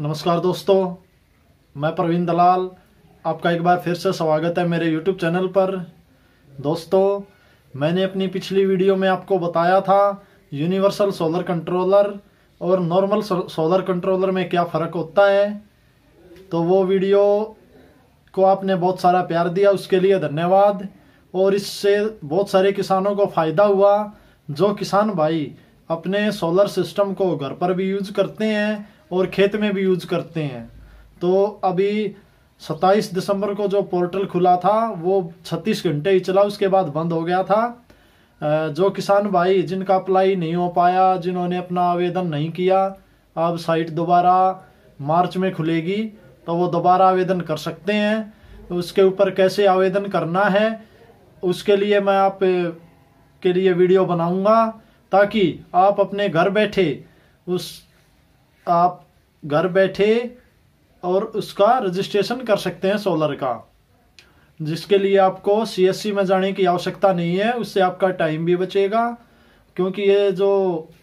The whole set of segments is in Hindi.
नमस्कार दोस्तों मैं प्रवीण दलाल आपका एक बार फिर से स्वागत है मेरे YouTube चैनल पर दोस्तों मैंने अपनी पिछली वीडियो में आपको बताया था यूनिवर्सल सोलर कंट्रोलर और नॉर्मल सोलर कंट्रोलर में क्या फ़र्क होता है तो वो वीडियो को आपने बहुत सारा प्यार दिया उसके लिए धन्यवाद और इससे बहुत सारे किसानों को फ़ायदा हुआ जो किसान भाई अपने सोलर सिस्टम को घर पर भी यूज करते हैं और खेत में भी यूज करते हैं तो अभी 27 दिसंबर को जो पोर्टल खुला था वो 36 घंटे ही चला उसके बाद बंद हो गया था जो किसान भाई जिनका अप्लाई नहीं हो पाया जिन्होंने अपना आवेदन नहीं किया अब साइट दोबारा मार्च में खुलेगी तो वो दोबारा आवेदन कर सकते हैं उसके ऊपर कैसे आवेदन करना है उसके लिए मैं आप के लिए वीडियो बनाऊंगा ताकि आप अपने घर बैठे उस आप घर बैठे और उसका रजिस्ट्रेशन कर सकते हैं सोलर का जिसके लिए आपको सीएससी में जाने की आवश्यकता नहीं है उससे आपका टाइम भी बचेगा क्योंकि ये जो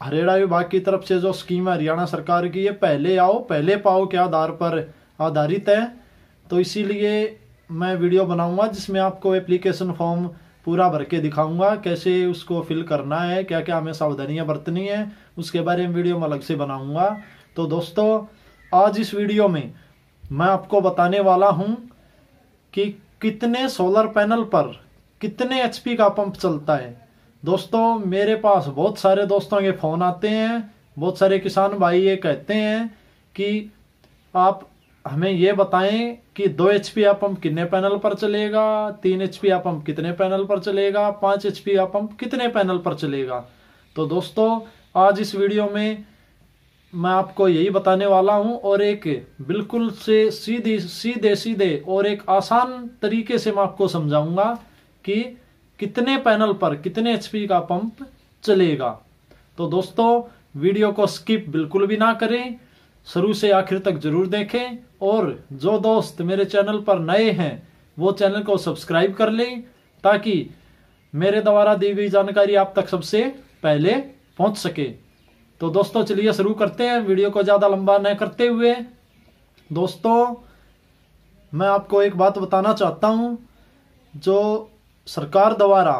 हरियाणा विभाग की तरफ से जो स्कीम है हरियाणा सरकार की ये पहले आओ पहले पाओ के आधार पर आधारित है तो इसीलिए मैं वीडियो बनाऊंगा जिसमें आपको एप्लीकेशन फॉर्म पूरा भर के दिखाऊंगा कैसे उसको फिल करना है क्या क्या हमें सावधानियाँ बरतनी है उसके बारे में वीडियो मैं अलग से बनाऊंगा तो दोस्तों आज इस वीडियो में मैं आपको बताने वाला हूं कि कितने सोलर पैनल पर कितने एचपी का पंप चलता है दोस्तों मेरे पास बहुत सारे दोस्तों के फ़ोन आते हैं बहुत सारे किसान भाई ये कहते हैं कि आप हमें ये बताएं कि दो एच पी का पंप कितने पैनल पर चलेगा तीन एच पी का पंप कितने पैनल पर चलेगा पाँच एच पी का पंप कितने पैनल पर चलेगा तो दोस्तों आज इस वीडियो में मैं आपको यही बताने वाला हूं और एक बिल्कुल से सीधे सीधे सीधे और एक आसान तरीके से मैं आपको समझाऊंगा कि कितने पैनल पर कितने एच का पंप चलेगा तो दोस्तों वीडियो को स्किप बिल्कुल भी ना करें शुरू से आखिर तक जरूर देखें और जो दोस्त मेरे चैनल पर नए हैं वो चैनल को सब्सक्राइब कर लें ताकि मेरे द्वारा दी गई जानकारी आप तक सबसे पहले पहुंच सके तो दोस्तों चलिए शुरू करते हैं वीडियो को ज़्यादा लंबा न करते हुए दोस्तों मैं आपको एक बात बताना चाहता हूँ जो सरकार द्वारा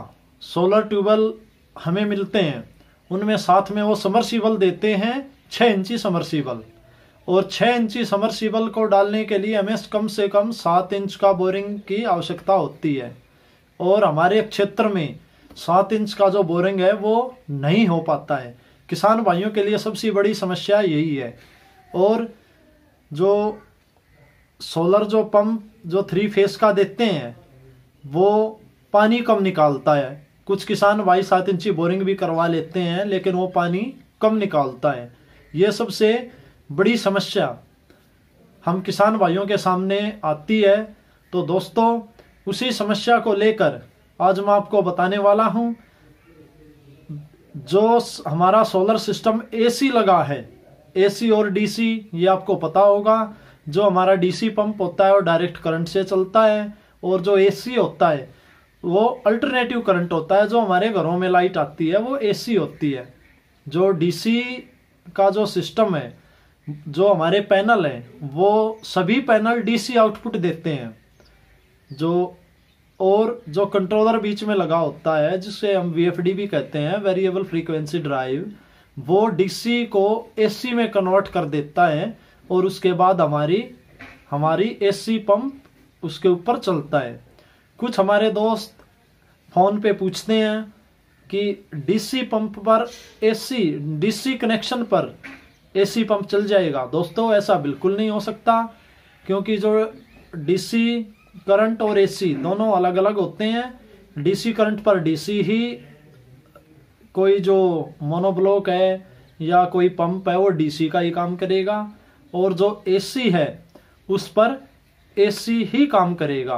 सोलर ट्यूबवेल हमें मिलते हैं उनमें साथ में वो समरसीबल देते हैं छः इंची समरसीबल और छः इंची समरसीबल को डालने के लिए हमें कम से कम सात इंच का बोरिंग की आवश्यकता होती है और हमारे क्षेत्र में सात इंच का जो बोरिंग है वो नहीं हो पाता है किसान भाइयों के लिए सबसे बड़ी समस्या यही है और जो सोलर जो पंप जो थ्री फेस का देते हैं वो पानी कम निकालता है कुछ किसान भाई सात इंची बोरिंग भी करवा लेते हैं लेकिन वो पानी कम निकालता है ये सबसे बड़ी समस्या हम किसान भाइयों के सामने आती है तो दोस्तों उसी समस्या को लेकर आज मैं आपको बताने वाला हूँ जो हमारा सोलर सिस्टम एसी लगा है एसी और डीसी ये आपको पता होगा जो हमारा डीसी पंप होता है वो डायरेक्ट करंट से चलता है और जो एसी होता है वो अल्टरनेटिव करंट होता है जो हमारे घरों में लाइट आती है वो एसी होती है जो डीसी का जो सिस्टम है जो हमारे पैनल हैं वो सभी पैनल डीसी आउटपुट देते हैं जो और जो कंट्रोलर बीच में लगा होता है जिसे हम वी भी कहते हैं वेरिएबल फ्रीक्वेंसी ड्राइव वो डीसी को एसी में कन्वर्ट कर देता है और उसके बाद हमारी हमारी एसी पंप उसके ऊपर चलता है कुछ हमारे दोस्त फ़ोन पे पूछते हैं कि डीसी पंप पर एसी डीसी कनेक्शन पर एसी पंप चल जाएगा दोस्तों ऐसा बिल्कुल नहीं हो सकता क्योंकि जो डीसी करंट और एसी दोनों अलग अलग होते हैं डीसी करंट पर डीसी ही कोई जो मोनोब्लॉक है या कोई पंप है वो डीसी का ही काम करेगा और जो एसी है उस पर एसी ही काम करेगा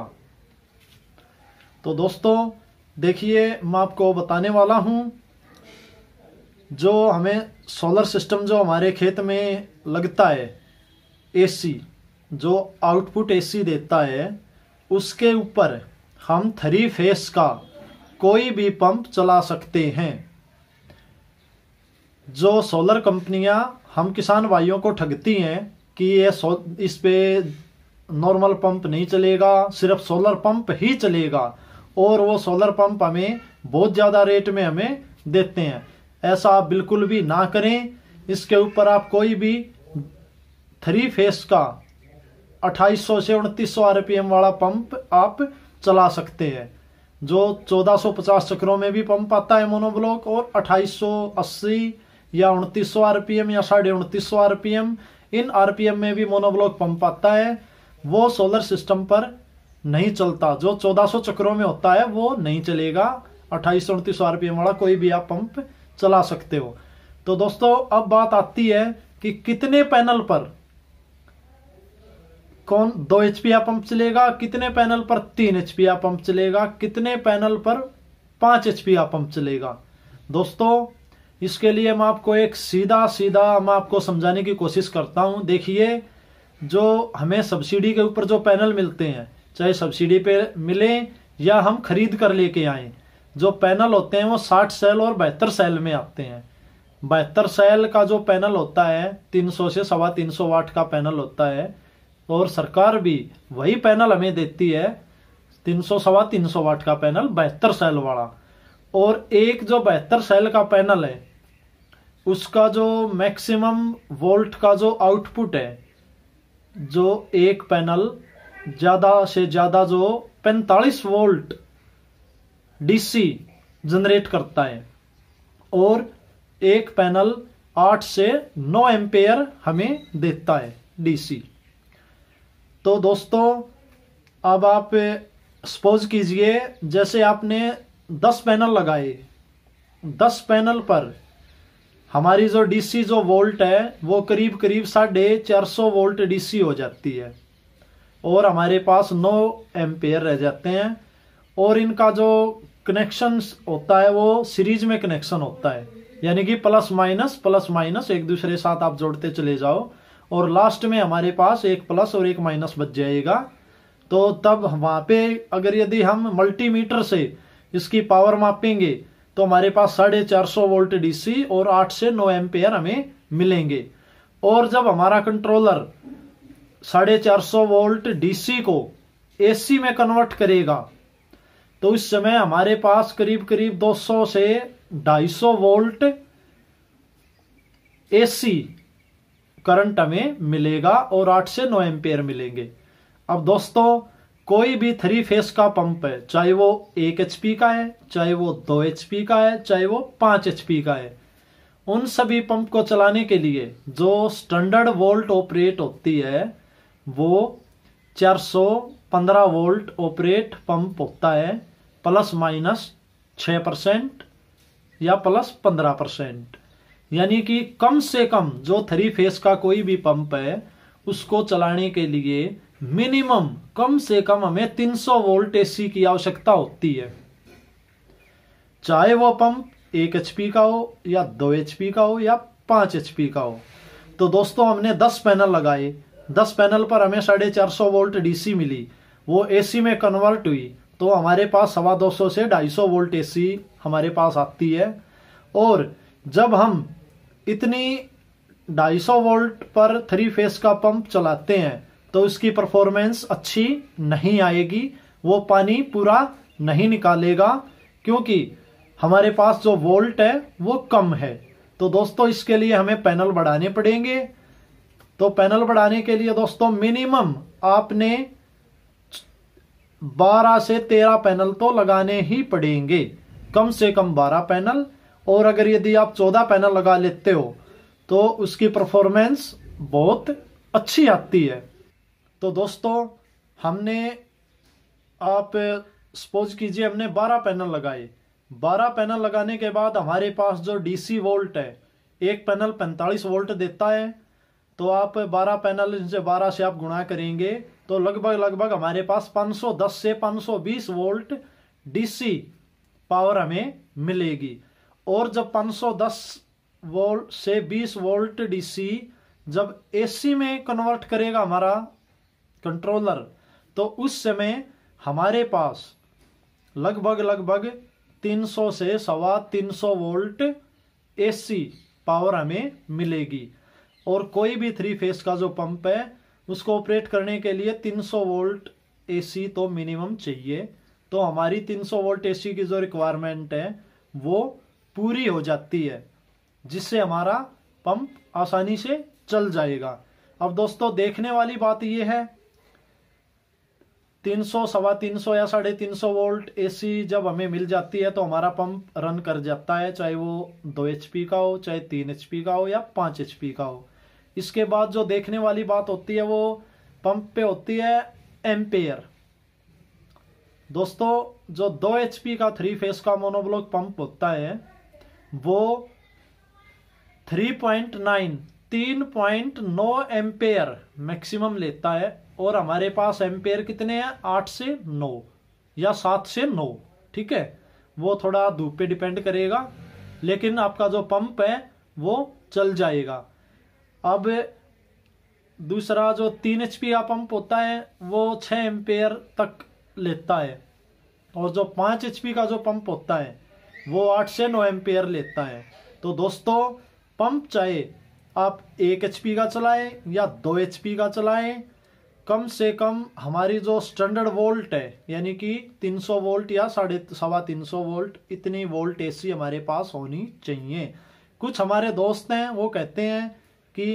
तो दोस्तों देखिए मैं आपको बताने वाला हूँ जो हमें सोलर सिस्टम जो हमारे खेत में लगता है एसी जो आउटपुट एसी देता है उसके ऊपर हम थ्री फेस का कोई भी पंप चला सकते हैं जो सोलर कंपनियां हम किसान भाइयों को ठगती हैं कि ये इस पे नॉर्मल पंप नहीं चलेगा सिर्फ सोलर पंप ही चलेगा और वो सोलर पंप हमें बहुत ज़्यादा रेट में हमें देते हैं ऐसा आप बिल्कुल भी ना करें इसके ऊपर आप कोई भी थ्री फेस का 2800 से उनतीस आरपीएम वाला पंप आप चला सकते हैं जो 1450 चक्रों में भी पंप आता है मोनोब्लॉक और 2880 या उनतीस आरपीएम या साढ़े उनतीस सौ आरपीएम इन आरपीएम में भी मोनोब्लॉक पंप आता है वो सोलर सिस्टम पर नहीं चलता जो 1400 चक्रों में होता है वो नहीं चलेगा अट्ठाईस सौ उनतीस आरपीएम वाला कोई भी आप पंप चला सकते हो तो दोस्तों अब बात आती है कि कितने पैनल पर कौन दो एच पी पंप चलेगा कितने पैनल पर तीन एच पी पंप चलेगा कितने पैनल पर पांच एच पी पंप चलेगा दोस्तों इसके लिए मैं आपको एक सीधा सीधा मैं आपको समझाने की कोशिश करता हूं देखिए जो हमें सब्सिडी के ऊपर जो पैनल मिलते हैं चाहे सब्सिडी पे मिले या हम खरीद कर लेके आए जो पैनल होते हैं वो साठ सेल और बहत्तर सेल में आते हैं बहत्तर सेल का जो पैनल होता है तीन सौ से सवा तीन सौ वाट का पैनल होता है तो और सरकार भी वही पैनल हमें देती है तीन सौ सवा तीन सौ वाट का पैनल बहत्तर सेल वाला और एक जो बहत्तर सेल का पैनल है उसका जो मैक्सिमम वोल्ट का जो आउटपुट है जो एक पैनल ज़्यादा से ज़्यादा जो पैंतालीस वोल्ट डीसी जनरेट करता है और एक पैनल आठ से नौ एम्पेयर हमें देता है डीसी तो दोस्तों अब आप सपोज कीजिए जैसे आपने दस पैनल लगाए दस पैनल पर हमारी जो डीसी जो वोल्ट है वो करीब करीब साढ़े चार सौ वोल्ट डीसी हो जाती है और हमारे पास नौ एम्पेयर रह जाते हैं और इनका जो कनेक्शन होता है वो सीरीज में कनेक्शन होता है यानी कि प्लस माइनस प्लस माइनस एक दूसरे साथ आप जोड़ते चले जाओ और लास्ट में हमारे पास एक प्लस और एक माइनस बच जाएगा तो तब वहाँ पे अगर यदि हम मल्टीमीटर से इसकी पावर मापेंगे तो हमारे पास साढ़े चार सौ वोल्ट डीसी और आठ से नौ एम्पेयर हमें मिलेंगे और जब हमारा कंट्रोलर साढ़े चार सौ वोल्ट डीसी को एसी में कन्वर्ट करेगा तो इस समय हमारे पास करीब करीब 200 से 250 वोल्ट एसी करंट हमें मिलेगा और आठ से नौ एम्पेयर मिलेंगे अब दोस्तों कोई भी थ्री फेस का पंप है चाहे वो एक एच का है चाहे वो दो एच का है चाहे वो पांच एच का है उन सभी पंप को चलाने के लिए जो स्टैंडर्ड वोल्ट ऑपरेट होती है वो 415 वोल्ट ऑपरेट पंप होता है प्लस माइनस 6 परसेंट या प्लस 15 परसेंट यानी कि कम से कम जो थ्री फेस का कोई भी पंप है उसको चलाने के लिए मिनिमम कम से कम हमें 300 वोल्ट एसी की आवश्यकता होती है चाहे वो पंप एक एच का हो या दो एच का हो या पांच एच का हो तो दोस्तों हमने 10 पैनल लगाए 10 पैनल पर हमें साढ़े चार सौ वोल्ट डीसी मिली वो एसी में कन्वर्ट हुई तो हमारे पास सवा दो सौ से ढाई सौ वोल्ट एसी हमारे पास आती है और जब हम इतनी 250 वोल्ट पर थ्री फेस का पंप चलाते हैं तो उसकी परफॉर्मेंस अच्छी नहीं आएगी वो पानी पूरा नहीं निकालेगा क्योंकि हमारे पास जो वोल्ट है वो कम है तो दोस्तों इसके लिए हमें पैनल बढ़ाने पड़ेंगे तो पैनल बढ़ाने के लिए दोस्तों मिनिमम आपने 12 से 13 पैनल तो लगाने ही पड़ेंगे कम से कम 12 पैनल और अगर यदि आप चौदह पैनल लगा लेते हो तो उसकी परफॉर्मेंस बहुत अच्छी आती है तो दोस्तों हमने आप सपोज कीजिए हमने 12 पैनल लगाए 12 पैनल लगाने के बाद हमारे पास जो डीसी वोल्ट है एक पैनल 45 वोल्ट देता है तो आप 12 पैनल से 12 से आप गुणा करेंगे तो लगभग लगभग हमारे पास 510 से 520 वोल्ट डीसी पावर हमें मिलेगी और जब 510 वोल्ट से 20 वोल्ट डीसी जब एसी में कन्वर्ट करेगा हमारा कंट्रोलर तो उस समय हमारे पास लगभग लगभग 300 से सवा 300 वोल्ट एसी पावर हमें मिलेगी और कोई भी थ्री फेस का जो पंप है उसको ऑपरेट करने के लिए 300 वोल्ट एसी तो मिनिमम चाहिए तो हमारी 300 वोल्ट एसी की जो रिक्वायरमेंट है वो पूरी हो जाती है जिससे हमारा पंप आसानी से चल जाएगा अब दोस्तों देखने वाली बात यह है तीन सौ सवा तीन सौ या साढ़े तीन सौ वोल्ट एसी जब हमें मिल जाती है तो हमारा पंप रन कर जाता है चाहे वो दो एच पी का हो चाहे तीन एच पी का हो या पाँच एच का हो इसके बाद जो देखने वाली बात होती है वो पंप पे होती है एम्पेयर दोस्तों जो दो एच पी का थ्री फेस का मोनोब्लॉक पंप होता है वो 3.9 3.9 एम्पेयर मैक्सिमम लेता है और हमारे पास एम्पेयर कितने हैं आठ से नौ या सात से नौ ठीक है वो थोड़ा धूप पे डिपेंड करेगा लेकिन आपका जो पंप है वो चल जाएगा अब दूसरा जो तीन एच का पंप होता है वो छः एम्पेयर तक लेता है और जो पाँच एच का जो पंप होता है वो आठ से नौ एम्पेयर लेता है तो दोस्तों पंप चाहे आप एक एच का चलाएं या दो एच का चलाएं कम से कम हमारी जो स्टैंडर्ड वोल्ट है यानी कि 300 वोल्ट या साढ़े सवा तीन सौ वोल्ट इतनी वोल्ट एसी हमारे पास होनी चाहिए कुछ हमारे दोस्त हैं वो कहते हैं कि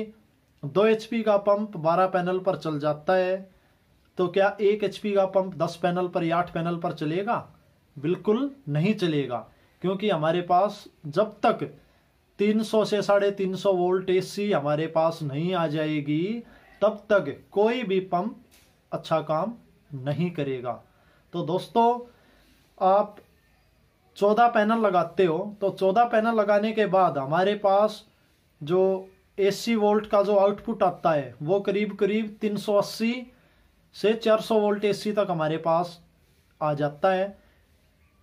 दो एच का पंप बारह पैनल पर चल जाता है तो क्या एक एच का पंप दस पैनल पर या आठ पैनल पर चलेगा बिल्कुल नहीं चलेगा क्योंकि हमारे पास जब तक 300 से साढ़े तीन सौ वोल्ट एसी हमारे पास नहीं आ जाएगी तब तक कोई भी पंप अच्छा काम नहीं करेगा तो दोस्तों आप चौदह पैनल लगाते हो तो चौदह पैनल लगाने के बाद हमारे पास जो एसी वोल्ट का जो आउटपुट आता है वो करीब करीब 380 से 400 वोल्ट एसी तक हमारे पास आ जाता है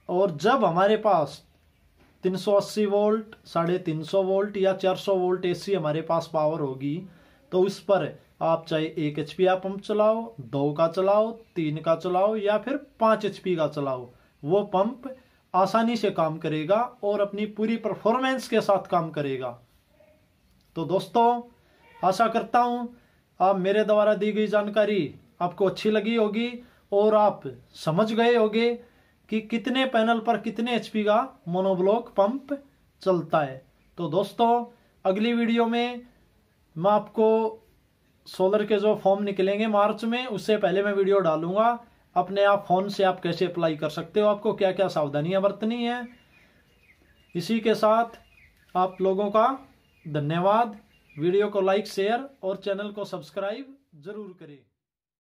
और जब हमारे पास 380 वोल्ट साढ़े तीन वोल्ट या 400 वोल्ट एसी हमारे पास पावर होगी तो उस पर आप चाहे एक एच पी पंप चलाओ दो का चलाओ तीन का चलाओ या फिर पाँच एच पी का चलाओ वो पंप आसानी से काम करेगा और अपनी पूरी परफॉर्मेंस के साथ काम करेगा तो दोस्तों आशा करता हूँ आप मेरे द्वारा दी गई जानकारी आपको अच्छी लगी होगी और आप समझ गए होगे कि कितने पैनल पर कितने एचपी का मोनोब्लॉक पंप चलता है तो दोस्तों अगली वीडियो में मैं आपको सोलर के जो फॉर्म निकलेंगे मार्च में उससे पहले मैं वीडियो डालूंगा अपने आप फ़ोन से आप कैसे अप्लाई कर सकते हो आपको क्या क्या सावधानियां बरतनी है इसी के साथ आप लोगों का धन्यवाद वीडियो को लाइक शेयर और चैनल को सब्सक्राइब ज़रूर करें